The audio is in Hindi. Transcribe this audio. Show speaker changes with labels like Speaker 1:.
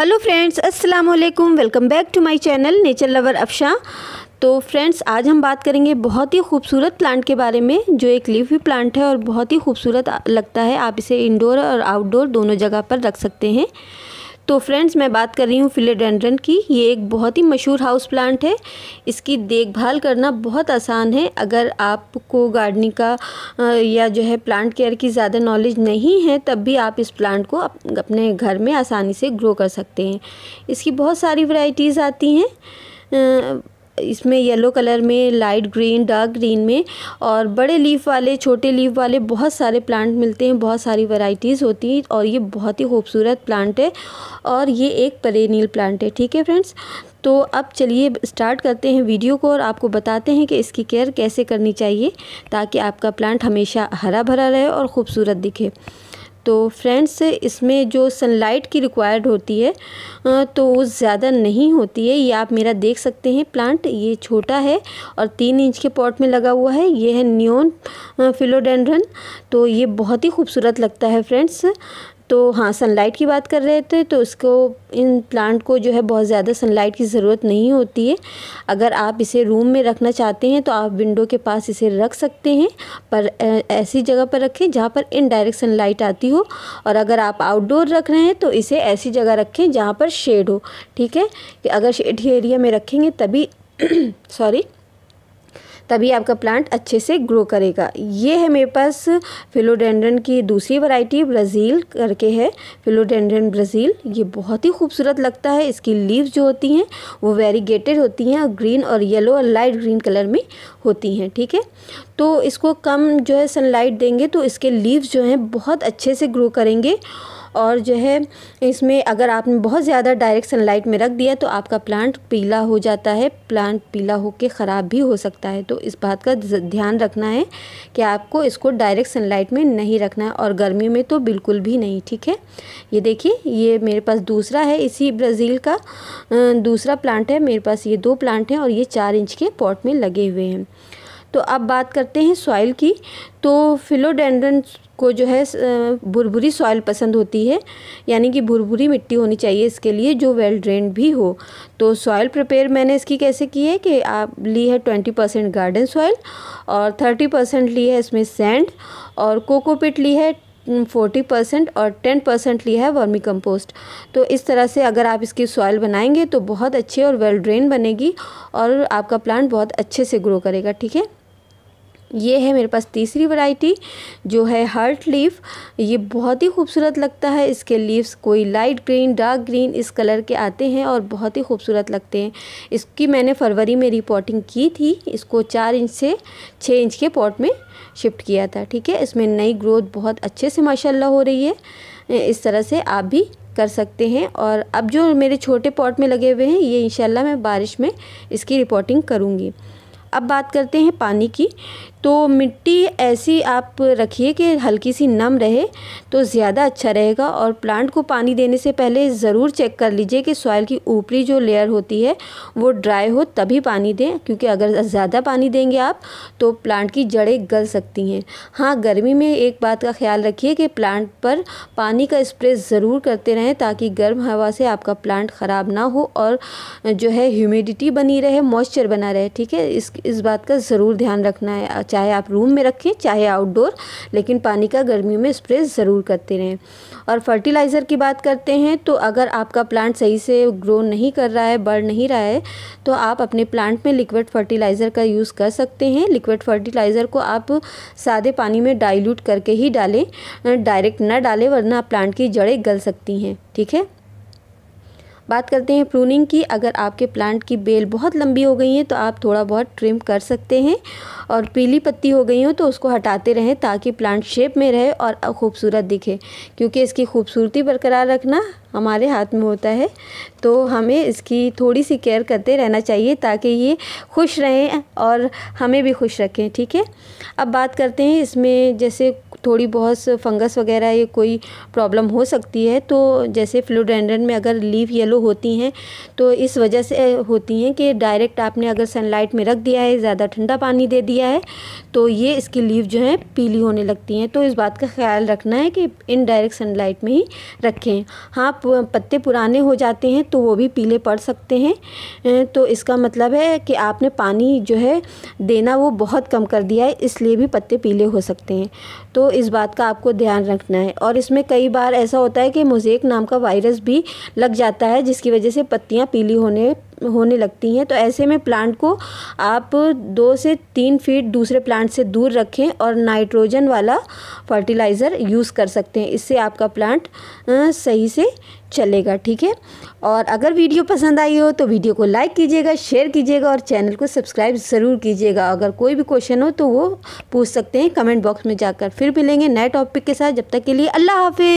Speaker 1: हेलो फ्रेंड्स अस्सलाम वालेकुम welcome back to my channel nature lover Afsha तो फ्रेंड्स आज हम बात करेंगे बहुत ही खूबसूरत प्लांट के बारे में जो एक लीफी प्लांट है और बहुत ही खूबसूरत लगता है आप इसे इंडोर और आउटडोर दोनों जगह पर रख सकते हैं तो फ्रेंड्स मैं बात कर रही हूँ फिलेडेंड्रन की ये एक बहुत ही मशहूर हाउस प्लांट है इसकी देखभाल करना बहुत आसान है अगर आपको गार्डनिंग का या जो है प्लांट केयर की ज़्यादा नॉलेज नहीं है तब भी आप इस प्लांट को अपने घर में आसानी से ग्रो कर सकते हैं इसकी बहुत सारी वराइटीज़ आती हैं इसमें येलो कलर में लाइट ग्रीन डार्क ग्रीन में और बड़े लीफ वाले छोटे लीफ वाले बहुत सारे प्लांट मिलते हैं बहुत सारी वैरायटीज़ होती हैं और ये बहुत ही खूबसूरत प्लांट है और ये एक परेनील प्लांट है ठीक है फ्रेंड्स तो अब चलिए स्टार्ट करते हैं वीडियो को और आपको बताते हैं कि इसकी केयर कैसे करनी चाहिए ताकि आपका प्लांट हमेशा हरा भरा रहे और ख़ूबसूरत दिखे तो फ्रेंड्स इसमें जो सनलाइट की रिक्वायर्ड होती है तो वो ज़्यादा नहीं होती है ये आप मेरा देख सकते हैं प्लांट ये छोटा है और तीन इंच के पॉट में लगा हुआ है ये है न्योन फिलोडेंड्रन तो ये बहुत ही खूबसूरत लगता है फ्रेंड्स तो हाँ सनलाइट की बात कर रहे थे तो उसको इन प्लांट को जो है बहुत ज़्यादा सनलाइट की ज़रूरत नहीं होती है अगर आप इसे रूम में रखना चाहते हैं तो आप विंडो के पास इसे रख सकते हैं पर ऐसी जगह पर रखें जहाँ पर इनडायरेक्ट सनलाइट आती हो और अगर आप आउटडोर रख रहे हैं तो इसे ऐसी जगह रखें जहाँ पर शेड हो ठीक है कि अगर शेड एरिया में रखेंगे तभी सॉरी तभी आपका प्लांट अच्छे से ग्रो करेगा ये है मेरे पास फिलोडेंड्रन की दूसरी वैरायटी ब्राज़ील करके है फिलोडेंड्रन ब्राज़ील ये बहुत ही खूबसूरत लगता है इसकी लीव्स जो होती हैं वो वेरीगेटेड होती हैं और ग्रीन और येलो और लाइट ग्रीन कलर में होती हैं ठीक है तो इसको कम जो है सनलाइट देंगे तो इसके लीव्स जो हैं बहुत अच्छे से ग्रो करेंगे और जो है इसमें अगर आपने बहुत ज़्यादा डायरेक्ट सनलाइट में रख दिया तो आपका प्लांट पीला हो जाता है प्लांट पीला होकर ख़राब भी हो सकता है तो इस बात का ध्यान रखना है कि आपको इसको डायरेक्ट सनलाइट में नहीं रखना है और गर्मी में तो बिल्कुल भी नहीं ठीक है ये देखिए ये मेरे पास दूसरा है इसी ब्राज़ील का दूसरा प्लांट है मेरे पास ये दो प्लांट हैं और ये चार इंच के पॉट में लगे हुए हैं तो अब बात करते हैं सॉइल की तो फिलोडेंड्रन को जो है भुरभुरी सॉइल पसंद होती है यानी कि भुरभुरी मिट्टी होनी चाहिए इसके लिए जो वेल ड्रेन भी हो तो सॉइल प्रिपेयर मैंने इसकी कैसे की है कि आप ली है ट्वेंटी परसेंट गार्डन सॉइल और थर्टी परसेंट ली है इसमें सैंड और कोकोपिट ली है फोर्टी परसेंट और टेन परसेंट लिया है वर्मी कंपोस्ट तो इस तरह से अगर आप इसकी सॉइल बनाएंगे तो बहुत अच्छे और वेल ड्रेन बनेगी और आपका प्लांट बहुत अच्छे से ग्रो करेगा ठीक है ये है मेरे पास तीसरी वैरायटी जो है हर्ट लीफ ये बहुत ही खूबसूरत लगता है इसके लीव्स कोई लाइट ग्रीन डार्क ग्रीन इस कलर के आते हैं और बहुत ही खूबसूरत लगते हैं इसकी मैंने फरवरी में रिपोर्टिंग की थी इसको चार इंच से छः इंच के पॉट में शिफ्ट किया था ठीक है इसमें नई ग्रोथ बहुत अच्छे से माशा हो रही है इस तरह से आप भी कर सकते हैं और अब जो मेरे छोटे पॉट में लगे हुए हैं ये इनशाला मैं बारिश में इसकी रिपोर्टिंग करूँगी अब बात करते हैं पानी की तो मिट्टी ऐसी आप रखिए कि हल्की सी नम रहे तो ज़्यादा अच्छा रहेगा और प्लांट को पानी देने से पहले ज़रूर चेक कर लीजिए कि सॉइल की ऊपरी जो लेयर होती है वो ड्राई हो तभी पानी दें क्योंकि अगर ज़्यादा पानी देंगे आप तो प्लांट की जड़ें गल सकती हैं हाँ गर्मी में एक बात का ख्याल रखिए कि प्लांट पर पानी का स्प्रे ज़रूर करते रहें ताकि गर्म हवा से आपका प्लांट ख़राब ना हो और जो है ह्यूमिडिटी बनी रहे मॉइस्चर बना रहे ठीक है इस इस बात का ज़रूर ध्यान रखना है चाहे आप रूम में रखें चाहे आउटडोर लेकिन पानी का गर्मियों में स्प्रे ज़रूर करते रहें और फर्टिलाइज़र की बात करते हैं तो अगर आपका प्लांट सही से ग्रो नहीं कर रहा है बढ़ नहीं रहा है तो आप अपने प्लांट में लिक्विड फर्टिलाइज़र का यूज़ कर सकते हैं लिक्विड फर्टिलाइज़र को आप सादे पानी में डाइल्यूट करके ही डालें डायरेक्ट ना डालें वरना प्लांट की जड़ें गल सकती हैं ठीक है बात करते हैं प्रूनिंग की अगर आपके प्लांट की बेल बहुत लंबी हो गई है तो आप थोड़ा बहुत ट्रिम कर सकते हैं और पीली पत्ती हो गई हो तो उसको हटाते रहें ताकि प्लांट शेप में रहे और खूबसूरत दिखे क्योंकि इसकी खूबसूरती बरकरार रखना हमारे हाथ में होता है तो हमें इसकी थोड़ी सी केयर करते रहना चाहिए ताकि ये खुश रहें और हमें भी खुश रखें ठीक है अब बात करते हैं इसमें जैसे थोड़ी बहुत फंगस वगैरह ये कोई प्रॉब्लम हो सकती है तो जैसे फ्लोडेंड्रन में अगर लीव येलो होती हैं तो इस वजह से होती हैं कि डायरेक्ट आपने अगर सनलाइट में रख दिया है ज़्यादा ठंडा पानी दे दिया है तो ये इसकी लीव जो है पीली होने लगती हैं तो इस बात का ख्याल रखना है कि इनडायरेक्ट सनलाइट में ही रखें हाँ पत्ते पुराने हो जाते हैं तो वो भी पीले पड़ सकते हैं तो इसका मतलब है कि आपने पानी जो है देना वो बहुत कम कर दिया है इसलिए भी पत्ते पीले हो सकते हैं तो इस बात का आपको ध्यान रखना है और इसमें कई बार ऐसा होता है कि मोजेक नाम का वायरस भी लग जाता है जिसकी वजह से पत्तियाँ पीली होने होने लगती हैं तो ऐसे में प्लांट को आप दो से तीन फीट दूसरे प्लांट से दूर रखें और नाइट्रोजन वाला फर्टिलाइज़र यूज़ कर सकते हैं इससे आपका प्लांट सही से चलेगा ठीक है और अगर वीडियो पसंद आई हो तो वीडियो को लाइक कीजिएगा शेयर कीजिएगा और चैनल को सब्सक्राइब ज़रूर कीजिएगा अगर कोई भी क्वेश्चन हो तो वो पूछ सकते हैं कमेंट बॉक्स में जाकर फिर मिलेंगे नए टॉपिक के साथ जब तक के लिए अल्लाह हाफिज़